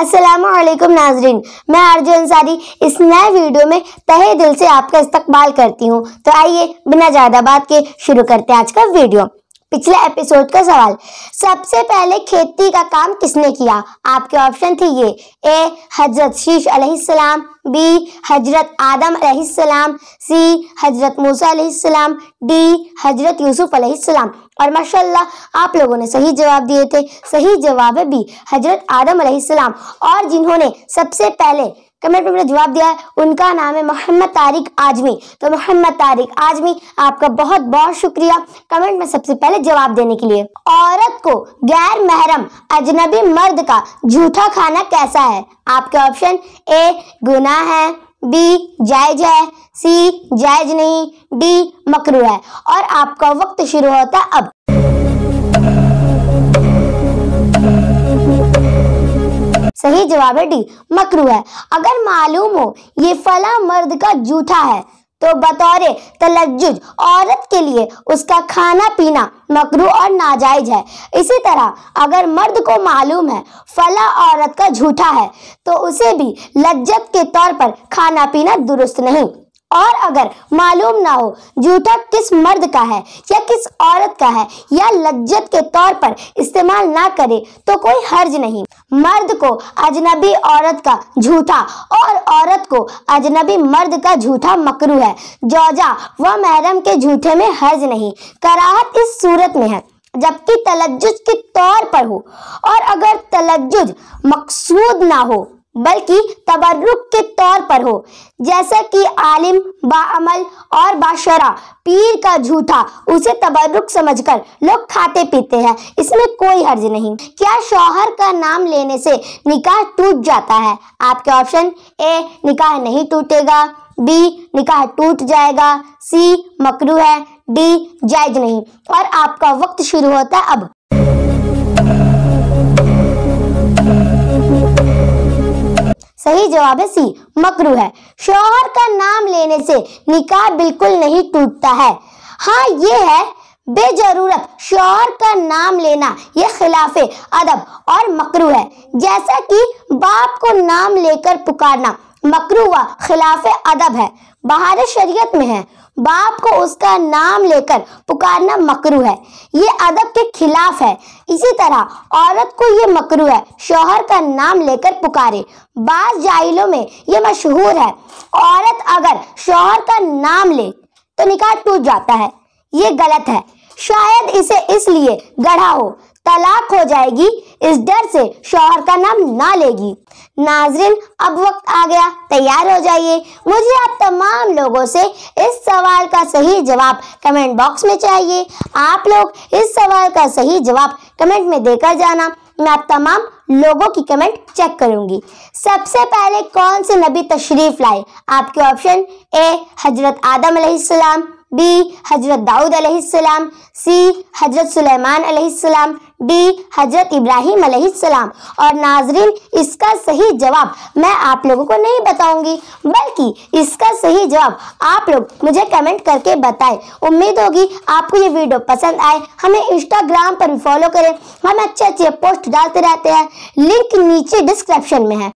असलकम नाजरीन मैं आरजू अंसारी इस नए वीडियो में तहे दिल से आपका इस्तकबाल करती हूँ तो आइए बिना ज़्यादा बात के शुरू करते हैं आज का वीडियो पिछले एपिसोड का सवाल सबसे पहले खेती का काम किसने किया आपके ऑप्शन थे ये ए हजरत शीश अलैहिस्सलाम बी हजरत आदम अलैहिस्सलाम सी हजरत मूसा अलैहिस्सलाम डी हजरत यूसुफ अलैहिस्सलाम और माशाल्लाह आप लोगों ने सही जवाब दिए थे सही जवाब है बी हजरत आदम अलैहिस्सलाम और जिन्होंने सबसे पहले कमेंट में जवाब दिया है उनका नाम है मोहम्मद तारिक आजमी तो मोहम्मद तारिक आजमी आपका बहुत बहुत शुक्रिया कमेंट में सबसे पहले जवाब देने के लिए औरत को गैर महरम अजनबी मर्द का झूठा खाना कैसा है आपके ऑप्शन ए गुना है बी जायज है सी जायज नहीं डी मकरू है और आपका वक्त शुरू होता है अब सही जवाब है डी मकरू है अगर मालूम हो ये फला मर्द का जूठा है तो बतौर तलजुज औरत के लिए उसका खाना पीना मकरू और नाजायज है इसी तरह अगर मर्द को मालूम है फला औरत का झूठा है तो उसे भी लज्जत के तौर पर खाना पीना दुरुस्त नहीं और अगर मालूम ना हो जूता किस मर्द का है या किस औरत का है या लज्जत के तौर पर इस्तेमाल ना करे तो कोई हर्ज नहीं मर्द को अजनबी औरत का झूठा और औरत को अजनबी मर्द का झूठा मकरू है जौजा व महरम के झूठे में हर्ज नहीं कराहत इस सूरत में है जबकि तलज्जुज के तौर पर हो और अगर तलज्जुज मकसूद ना हो बल्कि तबर्रुक के तौर पर हो जैसे कि आलिम बामल और बाशरा पीर का झूठा उसे तबर्रुक समझकर लोग खाते पीते हैं इसमें कोई हर्ज नहीं क्या शौहर का नाम लेने से निकाह टूट जाता है आपके ऑप्शन ए निकाह नहीं टूटेगा बी निकाह टूट जाएगा सी मकरू है डी जायज नहीं और आपका वक्त शुरू होता है अब सही जवाब है सी मकरू है शोहर का नाम लेने से निकाह बिल्कुल नहीं टूटता है हाँ ये है बेजरूरत शोहर का नाम लेना ये खिलाफ अदब और मकरू है जैसा कि बाप को नाम लेकर पुकारना मकरू व खिलाफ अदब है बाहर शरीयत में है बाप को उसका नाम लेकर पुकारना मकरू है ये अदब के खिलाफ है इसी तरह औरत को ये मकरू है शोहर का नाम लेकर पुकारे बास जाहिलों में ये मशहूर है औरत अगर शोहर का नाम ले तो निकाह टूट जाता है ये गलत है शायद इसे इसलिए गढ़ा हो तलाक हो जाएगी इस डर से शोहर का नाम ना लेगी नाजरीन अब वक्त आ गया तैयार हो जाइए मुझे आप तमाम लोगों से इस सवाल का सही जवाब कमेंट बॉक्स में चाहिए आप लोग इस सवाल का सही जवाब कमेंट में देकर जाना मैं आप तमाम लोगों की कमेंट चेक करूंगी सबसे पहले कौन से नबी तशरीफ लाए आपके ऑप्शन ए हजरत आदम अलैहिस्सलाम बी हजरत दाऊद अलैहिस्सलाम सी हजरत सुलेमान अलैहिस्सलाम डी हजरत इब्राहिम अलैहिस्सलाम और नाजरीन इसका सही जवाब मैं आप लोगों को नहीं बताऊंगी बल्कि इसका सही जवाब आप लोग मुझे कमेंट करके बताएं उम्मीद होगी आपको ये वीडियो पसंद आए हमें इंस्टाग्राम पर भी फॉलो करें हम अच्छे अच्छे पोस्ट डालते रहते हैं लिंक नीचे डिस्क्रिप्शन में है